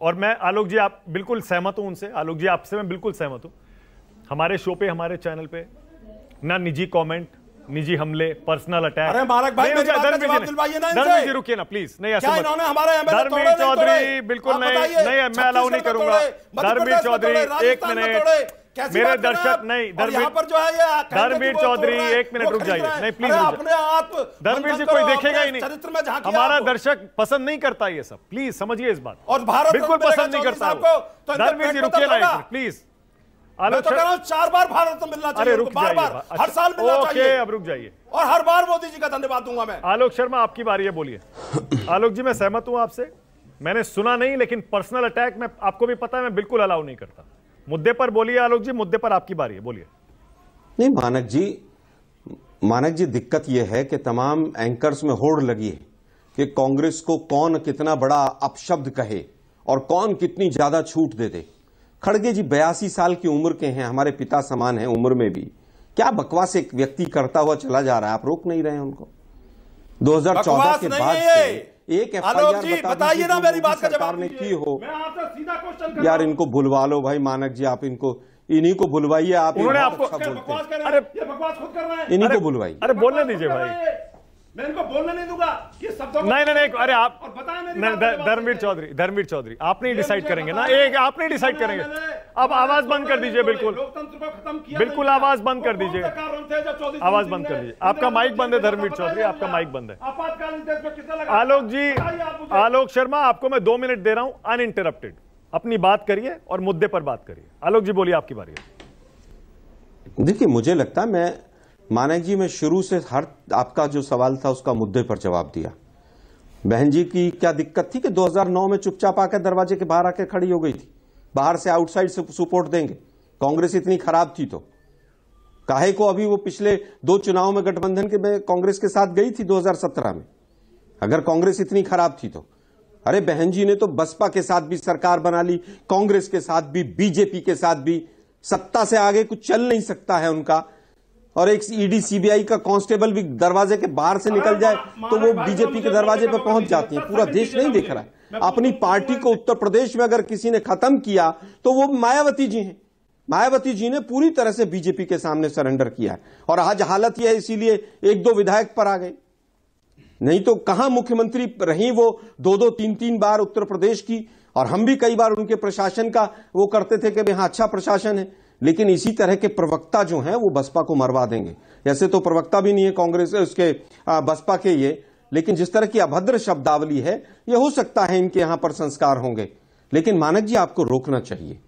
और मैं आलोक जी आप बिल्कुल सहमत हूं उनसे आलोक जी आपसे मैं बिल्कुल सहमत हूं हमारे शो पे हमारे चैनल पे ना निजी कमेंट निजी हमले पर्सनल अटैक अरे मारक भाई मेरी बात का जवाब दिलवाइए ना इनसे रुकिए ना प्लीज नहीं ऐसा मत इन्होंने एमएलए तोड़े चौधरी बिल्कुल नहीं नहीं मैं अलाउ नहीं करूंगा धर्मी चौधरी एक मिनट मेरे दर्शक नहीं धर्मवीर पर जो है ये धर्मवीर चौधरी एक मिनट रुक जाइए नहीं प्लीज अपने आप धर्मवीर जी कोई देखेगा ही नहीं चरित्र में हमारा दर्शक पसंद नहीं करता ये सब प्लीज समझिए इस बात और भारत बिल्कुल पसंद नहीं करता तो धर्मवीर जी रुकिए ना प्लीज मैं तो कह रहा चार बार भारत मिलना चाहिए रुक बार बार हर साल मिलना चाहिए अब रुक जाइए और हर बार मोदी जी का धन्यवाद दूंगा मैं आलोक शर्मा आपकी बारी है बोलिए आलोक जी मैं सहमत हूं आपसे मैंने सुना नहीं लेकिन पर्सनल अटैक में आपको भी पता है मैं बिल्कुल अलाउ नहीं करता मुद्दे पर बोलिए आलोक जी मुद्दे पर आपकी बारी है बोलिए नहीं मानक जी मानक जी दिक्कत यह है कि तमाम एंकर्स में होड़ लगी है कि कांग्रेस को कौन कितना बड़ा अपशब्द कहे और कौन कितनी ज्यादा छूट दे दे खड़गे जी बयासी साल की उम्र के हैं हमारे पिता समान हैं उम्र में भी क्या बकवास एक व्यक्ति करता हुआ चला जा रहा है आप रोक नहीं रहे उनको 2014 के बाद से एक बताइए ना मेरी बात का जवाब ने की हो सीधा क्वेश्चन यार इनको भुलवा लो भाई मानक जी आप इनको इन्हीं को बुलवाइए आप आपको अच्छा बोलते हैं इन्हीं को बुलवाइए अरे बोलने दीजिए भाई बोलने नहीं दूंगा ये शब्दों नहीं नहीं अरे आप धर्मवीर चौधरी धर्मवीर चौधरी आप नहीं डिसाइड करेंगे ना एक आप नहीं डिसाइड करेंगे अब आवाज बंद कर दीजिए बिल्कुल बिल्कुल आवाज बंद कर दीजिए आवाज बंद कर दीजिए आपका माइक बंद है धर्मवीर चौधरी आपका माइक बंद है आलोक जी आलोक शर्मा आपको मैं दो मिनट दे रहा हूं अनइंटरप्टेड अपनी बात करिए और मुद्दे पर बात करिए आलोक जी बोलिए आपकी बारी देखिए मुझे लगता है मैं मानक जी मैं शुरू से हर आपका जो सवाल था उसका मुद्दे पर जवाब दिया बहन जी की क्या दिक्कत थी कि 2009 में चुपचाप आकर दरवाजे के बाहर आकर खड़ी हो गई थी बाहर से आउटसाइड से सपोर्ट देंगे कांग्रेस इतनी खराब थी तो काहे को अभी वो पिछले दो चुनाव में गठबंधन के में कांग्रेस के साथ गई थी 2017 में अगर कांग्रेस इतनी खराब थी तो अरे बहन जी ने तो बसपा के साथ भी सरकार बना ली कांग्रेस के साथ भी बीजेपी के साथ भी सत्ता से आगे कुछ चल नहीं सकता है उनका और एक ईडी e सीबीआई का कांस्टेबल भी दरवाजे के बाहर से निकल जाए तो वो बीजेपी के दरवाजे पर पहुंच जाती है पूरा देश नहीं देख रहा है अपनी पार्टी को उत्तर प्रदेश में अगर किसी ने खत्म किया तो वो मायावती जी हैं मायावती जी ने पूरी तरह से बीजेपी के सामने सरेंडर किया है और आज हालत यह है इसीलिए एक दो विधायक पर आ गए नहीं तो कहां मुख्यमंत्री रही वो दो दो तीन तीन बार उत्तर प्रदेश की और हम भी कई बार उनके प्रशासन का वो करते थे कि भाई हाँ अच्छा प्रशासन है लेकिन इसी तरह के प्रवक्ता जो हैं वो बसपा को मरवा देंगे ऐसे तो प्रवक्ता भी नहीं है कांग्रेस उसके बसपा के ये लेकिन जिस तरह की अभद्र शब्दावली है ये हो सकता है इनके यहां पर संस्कार होंगे लेकिन मानक जी आपको रोकना चाहिए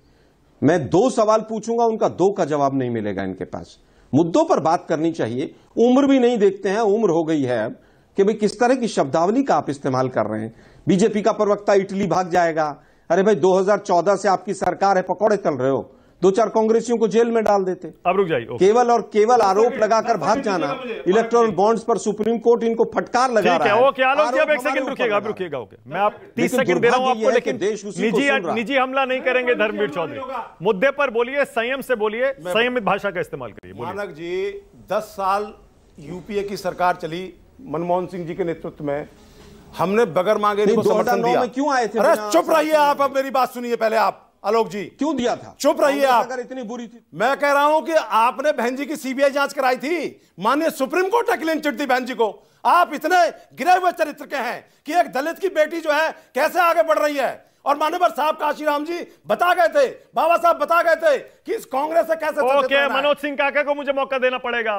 मैं दो सवाल पूछूंगा उनका दो का जवाब नहीं मिलेगा इनके पास मुद्दों पर बात करनी चाहिए उम्र भी नहीं देखते हैं उम्र हो गई है अब कि भाई किस तरह की शब्दावली का आप इस्तेमाल कर रहे हैं बीजेपी का प्रवक्ता इटली भाग जाएगा अरे भाई 2014 से आपकी सरकार है पकौड़े तल रहे हो दो चार कांग्रेसियों को जेल में डाल देते अब रुक जाइए केवल और केवल आरोप लगाकर भाग जाना इलेक्ट्रॉनिक बॉन्ड्स पर सुप्रीम कोर्ट इनको फटकार लगा रहा है ओके आलोक अब एक सेकंड रुकिएगा अब रुकिएगा ओके मैं आप 30 सेकंड दे रहा हूं आपको लेकिन निजी निजी हमला नहीं करेंगे धर्मवीर चौधरी मुद्दे पर बोलिए संयम से बोलिए संयमित भाषा का इस्तेमाल करिए मानक जी दस साल यूपीए की सरकार चली मनमोहन सिंह जी के नेतृत्व में हमने बगर मांगे क्यों आए थे चुप रहिए आप अब मेरी बात सुनिए पहले आप आलोक जी क्यों दिया था चुप रहिए आप अगर इतनी बुरी थी मैं कह रहा हूं कि आपने बहन जी की सीबीआई जांच कराई थी माननीय सुप्रीम कोर्ट ने क्लीन चिट दी बहन जी को आप इतने गिरे हुए चरित्र के हैं कि एक दलित की बेटी जो है कैसे आगे बढ़ रही है और मान्यवर साहब काशीराम जी बता गए थे बाबा साहब बता गए थे कि इस कांग्रेस से कैसे मनोज सिंह काका को मुझे मौका देना पड़ेगा